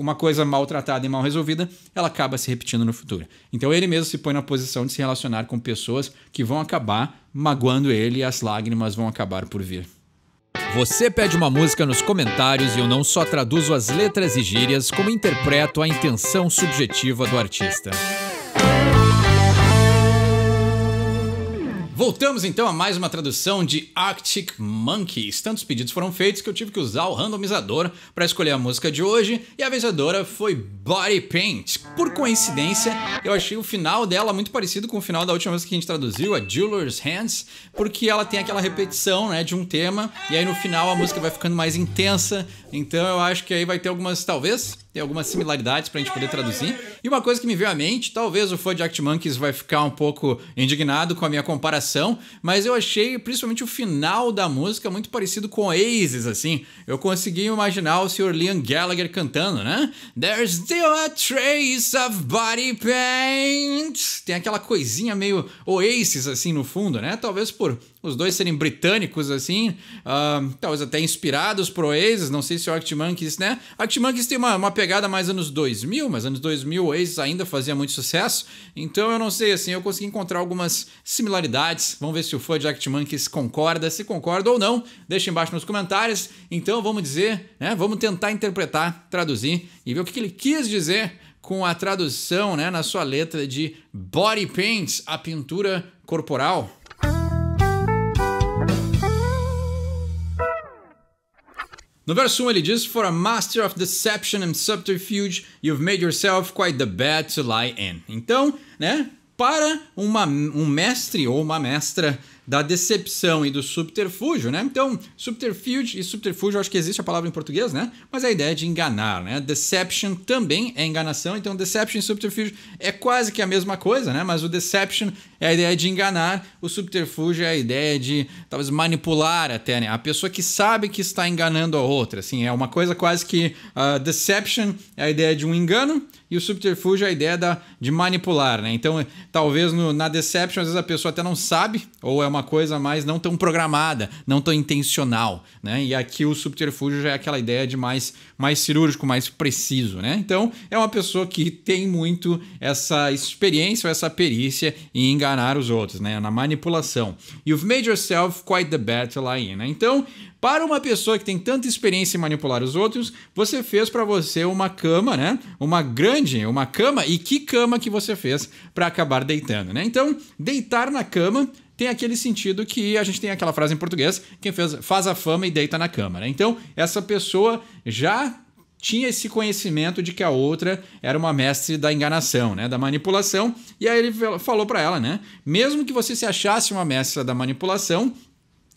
uma coisa maltratada e mal resolvida, ela acaba se repetindo no futuro. Então ele mesmo se põe na posição de se relacionar com pessoas que vão acabar magoando ele e as lágrimas vão acabar por vir. Você pede uma música nos comentários e eu não só traduzo as letras e gírias, como interpreto a intenção subjetiva do artista. Voltamos então a mais uma tradução de Arctic Monkeys. Tantos pedidos foram feitos que eu tive que usar o randomizador para escolher a música de hoje e a vencedora foi Body Paint. Por coincidência, eu achei o final dela muito parecido com o final da última música que a gente traduziu, a Jeweler's Hands, porque ela tem aquela repetição, né, de um tema e aí no final a música vai ficando mais intensa então eu acho que aí vai ter algumas, talvez, tem algumas similaridades pra gente poder traduzir. E uma coisa que me veio à mente, talvez o fã de Actmonkeys vai ficar um pouco indignado com a minha comparação, mas eu achei principalmente o final da música muito parecido com Oasis, assim. Eu consegui imaginar o Sr. Liam Gallagher cantando, né? There's still a trace of body paint. Tem aquela coisinha meio Oasis, assim, no fundo, né? Talvez por os dois serem britânicos, assim, uh, talvez até inspirados por Oasis, não sei existe o Arctimonkeys, né? Arctimonkeys tem uma, uma pegada mais anos 2000, mas anos 2000 o Oasis ainda fazia muito sucesso. Então eu não sei, assim, eu consegui encontrar algumas similaridades. Vamos ver se o fã de Arctimonkeys concorda, se concorda ou não. Deixa embaixo nos comentários. Então vamos dizer, né? Vamos tentar interpretar, traduzir e ver o que, que ele quis dizer com a tradução, né, na sua letra de Body Paint, a pintura corporal. No verso 1 ele diz: For a master of deception and subterfuge, you've made yourself quite the bed to lie in. Então, né? Para uma, um mestre ou uma mestra da decepção e do subterfúgio, né? Então, subterfuge e subterfúgio, acho que existe a palavra em português, né? Mas a ideia é de enganar, né? Deception também é enganação, então deception e subterfúgio é quase que a mesma coisa, né? Mas o deception é a ideia de enganar, o subterfúgio é a ideia de talvez manipular até, né? A pessoa que sabe que está enganando a outra, assim, é uma coisa quase que uh, deception é a ideia de um engano e o subterfúgio é a ideia da, de manipular, né? Então, talvez no, na deception às vezes a pessoa até não sabe ou é uma uma coisa mais não tão programada, não tão intencional, né? E aqui o subterfúgio já é aquela ideia de mais, mais cirúrgico, mais preciso, né? Então é uma pessoa que tem muito essa experiência essa perícia em enganar os outros, né? Na manipulação. You've made yourself quite the battle aí, né? Então, para uma pessoa que tem tanta experiência em manipular os outros, você fez para você uma cama, né? Uma grande, uma cama. E que cama que você fez para acabar deitando, né? Então, deitar na cama tem aquele sentido que a gente tem aquela frase em português, quem fez, faz a fama e deita na cama, né? Então, essa pessoa já tinha esse conhecimento de que a outra era uma mestre da enganação, né, da manipulação, e aí ele falou para ela, né, mesmo que você se achasse uma mestra da manipulação,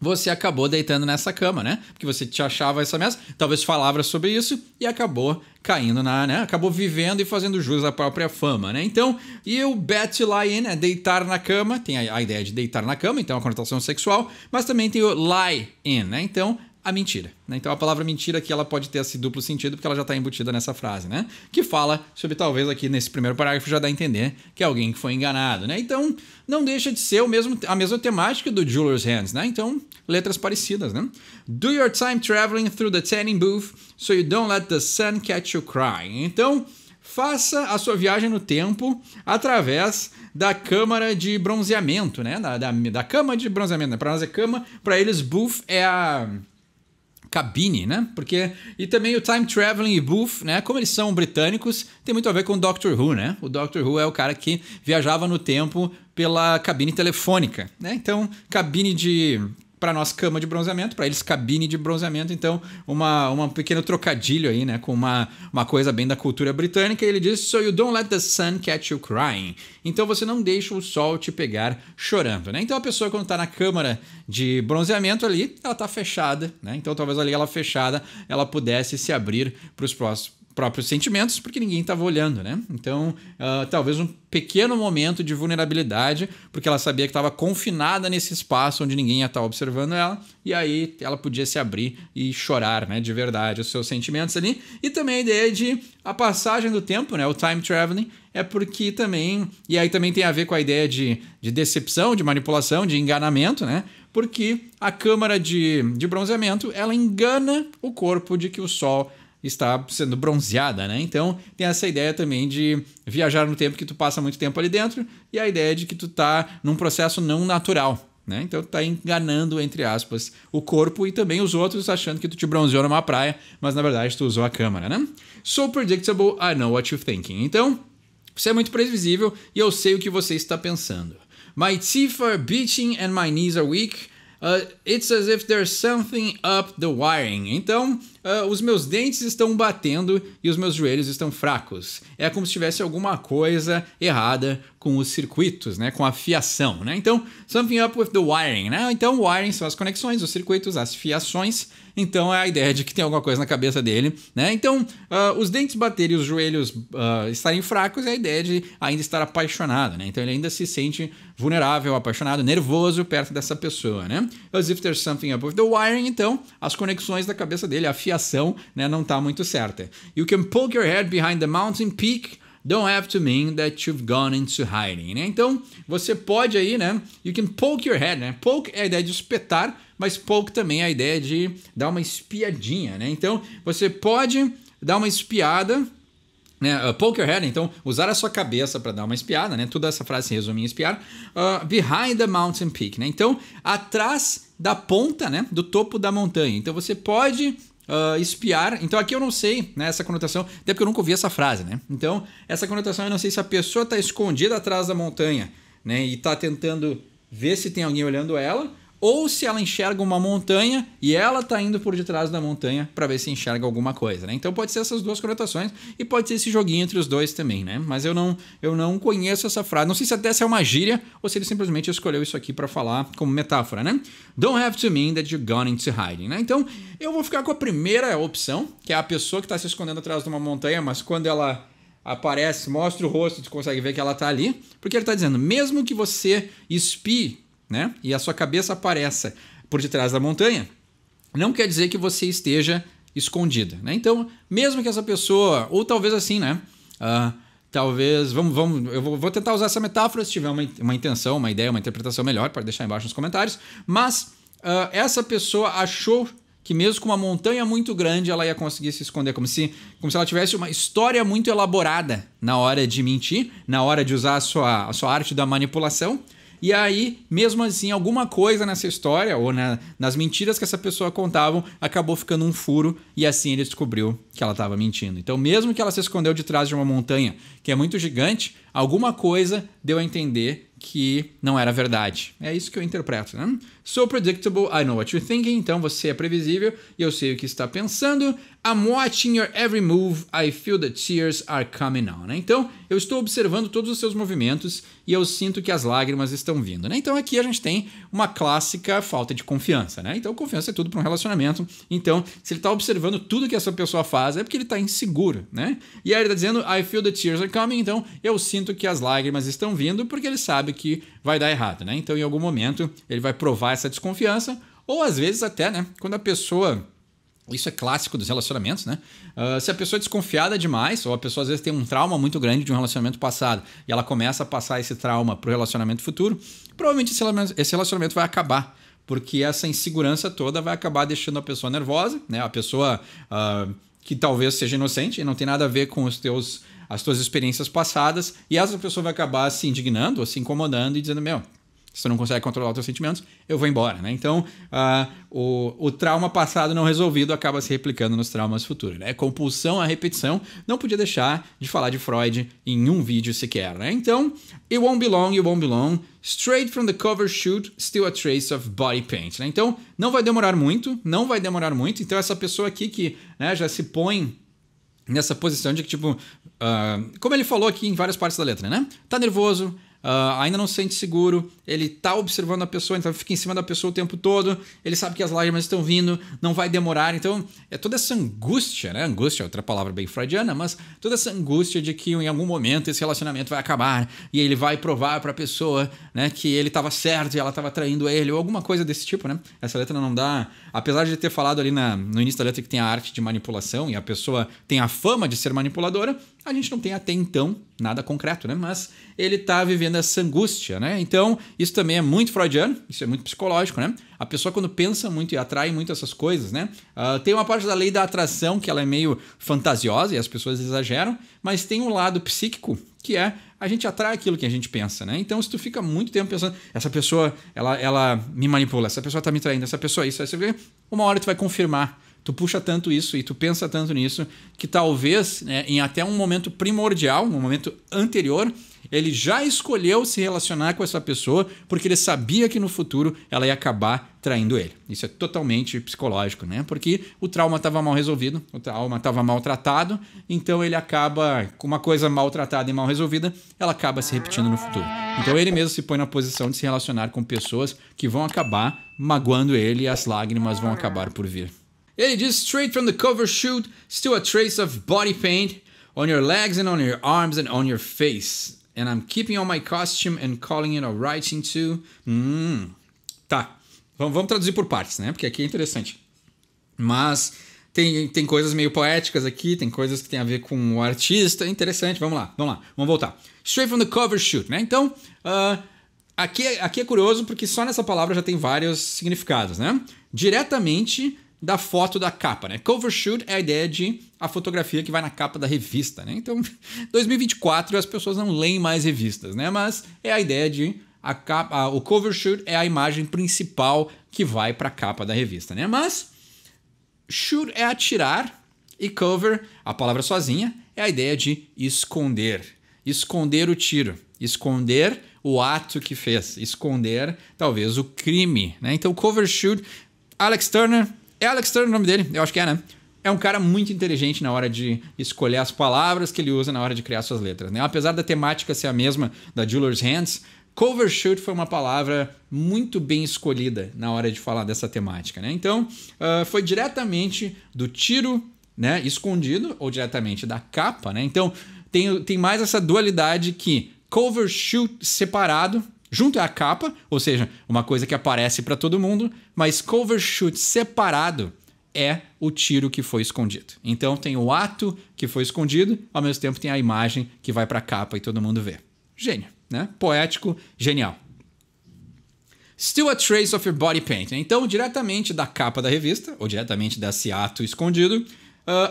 você acabou deitando nessa cama, né? Porque você te achava essa ameaça, talvez falava sobre isso e acabou caindo na, né? Acabou vivendo e fazendo jus à própria fama, né? Então, e o bet lie in é né? deitar na cama, tem a, a, ideia de deitar na cama, então é a conotação sexual, mas também tem o lie in, né? Então, a mentira. Né? Então a palavra mentira aqui ela pode ter esse duplo sentido porque ela já está embutida nessa frase, né? Que fala sobre talvez aqui nesse primeiro parágrafo já dá a entender que é alguém que foi enganado, né? Então não deixa de ser o mesmo, a mesma temática do Jeweler's Hands, né? Então letras parecidas, né? Do your time traveling through the tanning booth so you don't let the sun catch you crying. Então faça a sua viagem no tempo através da câmara de bronzeamento, né? Da, da, da cama de bronzeamento, né? Para nós é cama, para eles booth é a cabine, né? Porque e também o time traveling e Booth, né? Como eles são britânicos, tem muito a ver com o Doctor Who, né? O Doctor Who é o cara que viajava no tempo pela cabine telefônica, né? Então, cabine de para nós cama de bronzeamento, para eles cabine de bronzeamento, então uma, uma pequeno trocadilho aí, né, com uma, uma coisa bem da cultura britânica, ele diz so you don't let the sun catch you crying. Então você não deixa o sol te pegar chorando, né? Então a pessoa quando tá na câmara de bronzeamento ali, ela tá fechada, né? Então talvez ali ela fechada, ela pudesse se abrir para os próximos próprios sentimentos, porque ninguém estava olhando, né? Então, uh, talvez um pequeno momento de vulnerabilidade, porque ela sabia que estava confinada nesse espaço onde ninguém ia estar tá observando ela, e aí ela podia se abrir e chorar, né, de verdade, os seus sentimentos ali. E também a ideia de a passagem do tempo, né, o time traveling, é porque também, e aí também tem a ver com a ideia de, de decepção, de manipulação, de enganamento, né? Porque a câmara de, de bronzeamento, ela engana o corpo de que o sol está sendo bronzeada, né? Então tem essa ideia também de viajar no tempo que tu passa muito tempo ali dentro e a ideia de que tu tá num processo não natural, né? Então tá enganando, entre aspas, o corpo e também os outros achando que tu te bronzeou numa praia, mas na verdade tu usou a câmera, né? So predictable, I know what you're thinking. Então, você é muito previsível e eu sei o que você está pensando. My teeth are beating and my knees are weak. Uh, it's as if there's something up the wiring. Então, uh, os meus dentes estão batendo e os meus joelhos estão fracos. É como se tivesse alguma coisa errada com os circuitos, né? Com a fiação, né? Então, something up with the wiring, né? Então, wiring são as conexões, os circuitos, as fiações. Então, é a ideia de que tem alguma coisa na cabeça dele, né? Então, uh, os dentes baterem e os joelhos uh, estarem fracos é a ideia de ainda estar apaixonado, né? Então, ele ainda se sente vulnerável, apaixonado, nervoso perto dessa pessoa, né? As if there's something up with the wiring, então, as conexões da cabeça dele, a fiação associação né, não está muito certa. You can poke your head behind the mountain peak don't have to mean that you've gone into hiding, né? Então, você pode aí, né? You can poke your head, né? Poke é a ideia de espetar, mas poke também é a ideia de dar uma espiadinha, né? Então, você pode dar uma espiada, né? Uh, poke your head, então, usar a sua cabeça para dar uma espiada, né? Toda essa frase se resume em espiar. Uh, behind the mountain peak, né? Então, atrás da ponta, né? Do topo da montanha. Então, você pode uh, espiar. Então aqui eu não sei, né, essa conotação, até porque eu nunca ouvi essa frase, né? Então, essa conotação eu não sei se a pessoa está escondida atrás da montanha, né, e está tentando ver se tem alguém olhando ela, ou se ela enxerga uma montanha e ela está indo por detrás da montanha para ver se enxerga alguma coisa, né? Então pode ser essas duas conotações e pode ser esse joguinho entre os dois também, né? Mas eu não, eu não conheço essa frase. Não sei se até se é uma gíria ou se ele simplesmente escolheu isso aqui para falar como metáfora, né? Don't have to mean that you've gone into hiding, né? Então eu vou ficar com a primeira opção, que é a pessoa que está se escondendo atrás de uma montanha, mas quando ela aparece, mostra o rosto, tu consegue ver que ela está ali, porque ele está dizendo, mesmo que você espie né? E a sua cabeça apareça por detrás da montanha, não quer dizer que você esteja escondida, né? Então, mesmo que essa pessoa, ou talvez assim, né? Uh, talvez, vamos, vamos, eu vou tentar usar essa metáfora se tiver uma, uma intenção, uma ideia, uma interpretação melhor, pode deixar embaixo nos comentários, mas uh, essa pessoa achou que mesmo com uma montanha muito grande ela ia conseguir se esconder, como se, como se ela tivesse uma história muito elaborada na hora de mentir, na hora de usar a sua, a sua arte da manipulação, e aí, mesmo assim, alguma coisa nessa história, ou na, nas mentiras que essa pessoa contava, acabou ficando um furo e assim ele descobriu que ela estava mentindo. Então, mesmo que ela se escondeu de trás de uma montanha que é muito gigante, Alguma coisa deu a entender que não era verdade. É isso que eu interpreto, né? So predictable, I know what you're thinking. Então você é previsível e eu sei o que está pensando. I'm watching your every move. I feel the tears are coming on. Né? Então eu estou observando todos os seus movimentos e eu sinto que as lágrimas estão vindo. Né? Então aqui a gente tem uma clássica falta de confiança. Né? Então confiança é tudo para um relacionamento. Então se ele está observando tudo que essa pessoa faz é porque ele está inseguro. Né? E aí ele está dizendo I feel the tears are coming. Então eu sinto sinto que as lágrimas estão vindo porque ele sabe que vai dar errado, né? Então, em algum momento, ele vai provar essa desconfiança, ou às vezes até, né, quando a pessoa isso é clássico dos relacionamentos, né? Uh, se a pessoa é desconfiada demais, ou a pessoa às vezes tem um trauma muito grande de um relacionamento passado e ela começa a passar esse trauma para o relacionamento futuro, provavelmente esse relacionamento vai acabar. Porque essa insegurança toda vai acabar deixando a pessoa nervosa, né? A pessoa uh, que talvez seja inocente e não tem nada a ver com os teus as tuas experiências passadas e essa pessoa vai acabar se indignando ou se incomodando e dizendo: Meu, se tu não consegue controlar os teus sentimentos, eu vou embora, né? Então, uh, o, o, trauma passado não resolvido acaba se replicando nos traumas futuros, né? Compulsão à repetição, não podia deixar de falar de Freud em um vídeo sequer, né? Então, It Won't Be Long, It Won't Be Long, Straight from the Cover Shoot, Still a Trace of Body Paint, né? Então, não vai demorar muito, não vai demorar muito, então essa pessoa aqui que né, já se põe nessa posição de que, tipo, uh, como ele falou aqui em várias partes da letra, né? Tá nervoso, uh, ainda não se sente seguro, ele tá observando a pessoa, então fica em cima da pessoa o tempo todo, ele sabe que as lágrimas estão vindo, não vai demorar, então é toda essa angústia, né? Angústia é outra palavra bem freudiana, mas toda essa angústia de que em algum momento esse relacionamento vai acabar e ele vai provar para a pessoa, né, que ele estava certo e ela estava traindo ele ou alguma coisa desse tipo, né? Essa letra não dá, apesar de ter falado ali na, no início da letra que tem a arte de manipulação e a pessoa tem a fama de ser manipuladora, a gente não tem até então nada concreto, né? Mas ele está vivendo essa angústia, né? Então, isso também é muito freudiano, isso é muito psicológico, né? A pessoa quando pensa muito e atrai muito essas coisas, né? Uh, tem uma parte da lei da atração que ela é meio fantasiosa e as pessoas exageram, mas tem um lado psíquico que é a gente atrai aquilo que a gente pensa, né? Então, se tu fica muito tempo pensando, essa pessoa, ela, ela me manipula, essa pessoa está me traindo, essa pessoa é isso, essa é é uma hora tu vai confirmar tu puxa tanto isso e tu pensa tanto nisso que talvez, né, em até um momento primordial, um momento anterior, ele já escolheu se relacionar com essa pessoa porque ele sabia que no futuro ela ia acabar traindo ele. Isso é totalmente psicológico, né? Porque o trauma estava mal resolvido, o trauma estava maltratado, então ele acaba com uma coisa maltratada e mal resolvida, ela acaba se repetindo no futuro. Então ele mesmo se põe na posição de se relacionar com pessoas que vão acabar magoando ele e as lágrimas vão acabar por vir. Ele diz: Straight from the cover shoot, still a trace of body paint on your legs and on your arms and on your face. And I'm keeping on my costume and calling it a writing to. Hum. Mm, tá. Vamos, vamos traduzir por partes, né? Porque aqui é interessante. Mas tem, tem coisas meio poéticas aqui, tem coisas que tem a ver com o artista. Interessante, vamos lá, vamos lá, vamos voltar. Straight from the cover shoot, né? Então, uh, aqui, é, aqui é curioso porque só nessa palavra já tem vários significados, né? Diretamente da foto da capa, né? Cover shoot é a ideia de a fotografia que vai na capa da revista, né? Então, 2024 as pessoas não leem mais revistas, né? Mas é a ideia de a capa, a, o cover shoot é a imagem principal que vai para a capa da revista, né? Mas shoot é atirar e cover, a palavra sozinha, é a ideia de esconder, esconder o tiro, esconder o ato que fez, esconder talvez o crime, né? Então cover shoot Alex Turner é Alex Turner é o nome dele, eu acho que é, né? É um cara muito inteligente na hora de escolher as palavras que ele usa na hora de criar suas letras, né? Apesar da temática ser a mesma da Jeweler's Hands, Covershoot foi uma palavra muito bem escolhida na hora de falar dessa temática, né? Então, uh, foi diretamente do tiro, né, escondido ou diretamente da capa, né? Então, tem, tem mais essa dualidade que cover shoot separado Junto é a capa, ou seja, uma coisa que aparece para todo mundo, mas cover shoot separado é o tiro que foi escondido. Então tem o ato que foi escondido, ao mesmo tempo tem a imagem que vai para a capa e todo mundo vê. Gênio, né? Poético, genial. Still a Trace of Your Body Paint. Né? Então, diretamente da capa da revista, ou diretamente desse ato escondido, uh,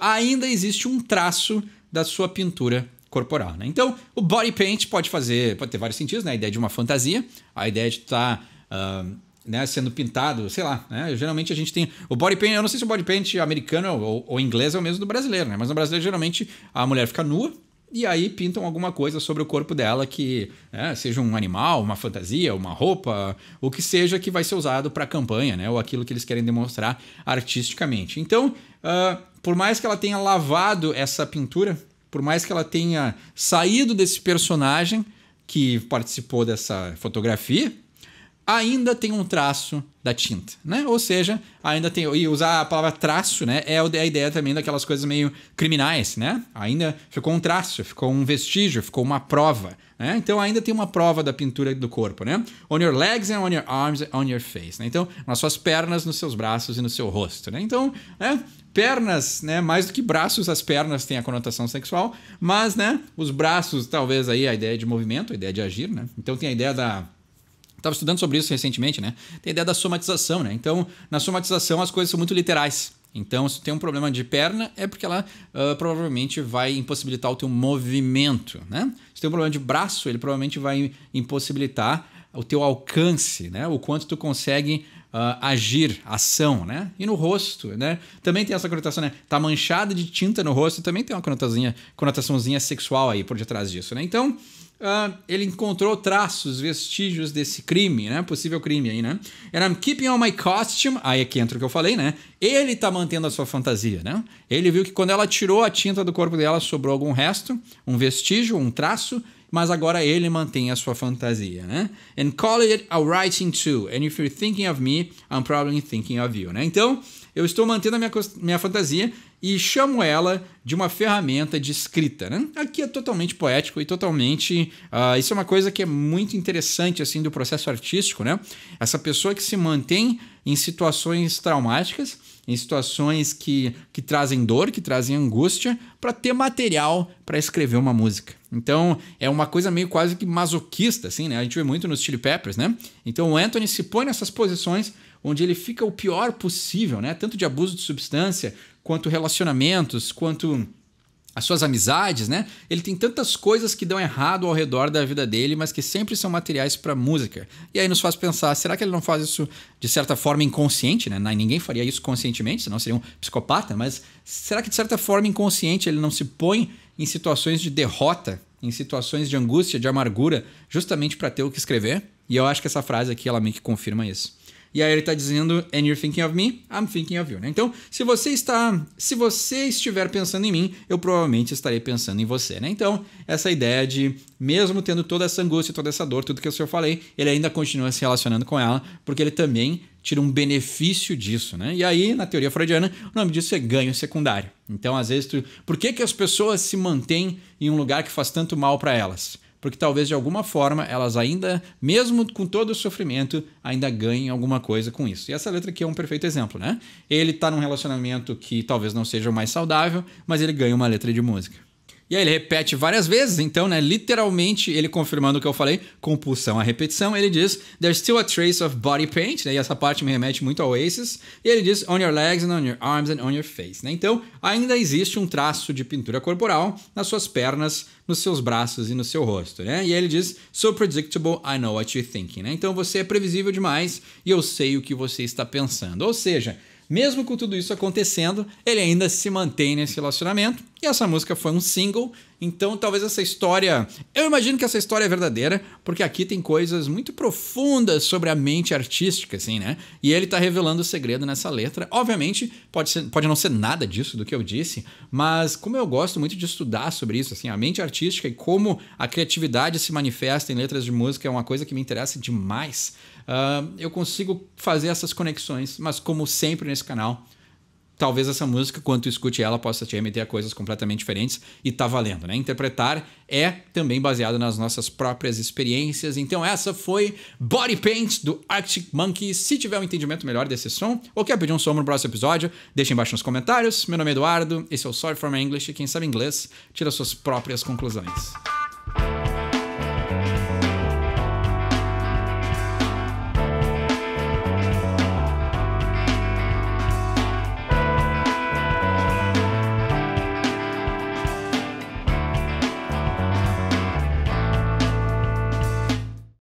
ainda existe um traço da sua pintura corporal. Né? Então, o body paint pode fazer, pode ter vários sentidos, né? A ideia de uma fantasia, a ideia de estar tá, uh, né, sendo pintado, sei lá. Né? Geralmente a gente tem o body paint. Eu não sei se o body paint americano ou, ou inglês é o mesmo do brasileiro, né? Mas no brasileiro geralmente a mulher fica nua e aí pintam alguma coisa sobre o corpo dela que né, seja um animal, uma fantasia, uma roupa, o que seja que vai ser usado para a campanha, né? Ou aquilo que eles querem demonstrar artisticamente. Então, uh, por mais que ela tenha lavado essa pintura, por mais que ela tenha saído desse personagem que participou dessa fotografia, ainda tem um traço da tinta, né? Ou seja, ainda tem e usar a palavra traço, né? É a ideia também daquelas coisas meio criminais, né? Ainda ficou um traço, ficou um vestígio, ficou uma prova, né? Então ainda tem uma prova da pintura do corpo, né? On your legs and on your arms and on your face, né? Então nas suas pernas, nos seus braços e no seu rosto, né? Então, né? pernas, né? Mais do que braços, as pernas têm a conotação sexual, mas, né? Os braços, talvez aí a ideia de movimento, a ideia de agir, né? Então tem a ideia da Estava estudando sobre isso recentemente, né? Tem a ideia da somatização, né? Então, na somatização as coisas são muito literais. Então, se tem um problema de perna, é porque ela uh, provavelmente vai impossibilitar o teu movimento, né? Se tem um problema de braço, ele provavelmente vai impossibilitar o teu alcance, né? O quanto tu consegue Uh, agir, ação, né? E no rosto, né? Também tem essa conotação, né? Tá manchada de tinta no rosto, também tem uma conotação conotaçãozinha sexual aí por detrás disso, né? Então, uh, ele encontrou traços, vestígios desse crime, né? Possível crime aí, né? And I'm keeping on my costume. Aí aqui é entra o que eu falei, né? Ele tá mantendo a sua fantasia, né? Ele viu que quando ela tirou a tinta do corpo dela, sobrou algum resto, um vestígio, um traço, mas agora ele mantém a sua fantasia, né? And call it a writing too. And if you're thinking of me, I'm probably thinking of you, né? Então, eu estou mantendo a minha, minha fantasia e chamo ela de uma ferramenta de escrita, né? Aqui é totalmente poético e totalmente... Uh, isso é uma coisa que é muito interessante, assim, do processo artístico, né? Essa pessoa que se mantém em situações traumáticas em situações que, que trazem dor, que trazem angústia, para ter material para escrever uma música. Então, é uma coisa meio quase que masoquista, assim, né? A gente vê muito nos Chili Peppers, né? Então, o Anthony se põe nessas posições onde ele fica o pior possível, né? Tanto de abuso de substância, quanto relacionamentos, quanto as suas amizades, né? Ele tem tantas coisas que dão errado ao redor da vida dele, mas que sempre são materiais para música. E aí nos faz pensar, será que ele não faz isso de certa forma inconsciente, né? Ninguém faria isso conscientemente, senão seria um psicopata, mas será que de certa forma inconsciente ele não se põe em situações de derrota, em situações de angústia, de amargura, justamente para ter o que escrever? E eu acho que essa frase aqui ela meio que confirma isso. E aí ele está dizendo, and you're thinking of me, I'm thinking of you. Né? Então, se você está, se você estiver pensando em mim, eu provavelmente estarei pensando em você. Né? Então, essa ideia de, mesmo tendo toda essa angústia, toda essa dor, tudo que o senhor falei, ele ainda continua se relacionando com ela, porque ele também tira um benefício disso, né? E aí, na teoria freudiana, o nome disso é ganho secundário. Então, às vezes, tu... por que, que as pessoas se mantêm em um lugar que faz tanto mal para elas? porque talvez de alguma forma elas ainda, mesmo com todo o sofrimento, ainda ganhem alguma coisa com isso. E essa letra aqui é um perfeito exemplo, né? Ele está num relacionamento que talvez não seja o mais saudável, mas ele ganha uma letra de música. E aí ele repete várias vezes, então, né? Literalmente, ele confirmando o que eu falei, compulsão à repetição, ele diz: There's still a trace of body paint, né? E essa parte me remete muito ao Oasis. E ele diz: On your legs and on your arms and on your face, né? Então, ainda existe um traço de pintura corporal nas suas pernas, nos seus braços e no seu rosto, né? E ele diz: So predictable, I know what you're thinking, né? Então, você é previsível demais e eu sei o que você está pensando. Ou seja, mesmo com tudo isso acontecendo, ele ainda se mantém nesse relacionamento. E essa música foi um single, então talvez essa história. Eu imagino que essa história é verdadeira, porque aqui tem coisas muito profundas sobre a mente artística, assim, né? E ele tá revelando o segredo nessa letra. Obviamente, pode, ser, pode não ser nada disso do que eu disse, mas como eu gosto muito de estudar sobre isso, assim, a mente artística e como a criatividade se manifesta em letras de música é uma coisa que me interessa demais. Uh, eu consigo fazer essas conexões, mas como sempre nesse canal, talvez essa música, quando tu escute ela, possa te remeter a coisas completamente diferentes e tá valendo, né? Interpretar é também baseado nas nossas próprias experiências. Então essa foi Body Paint do Arctic Monkey. Se tiver um entendimento melhor desse som ou quer pedir um som no próximo episódio, deixa embaixo nos comentários. Meu nome é Eduardo, esse é o Sorry For My English. Quem sabe inglês, tira suas próprias conclusões.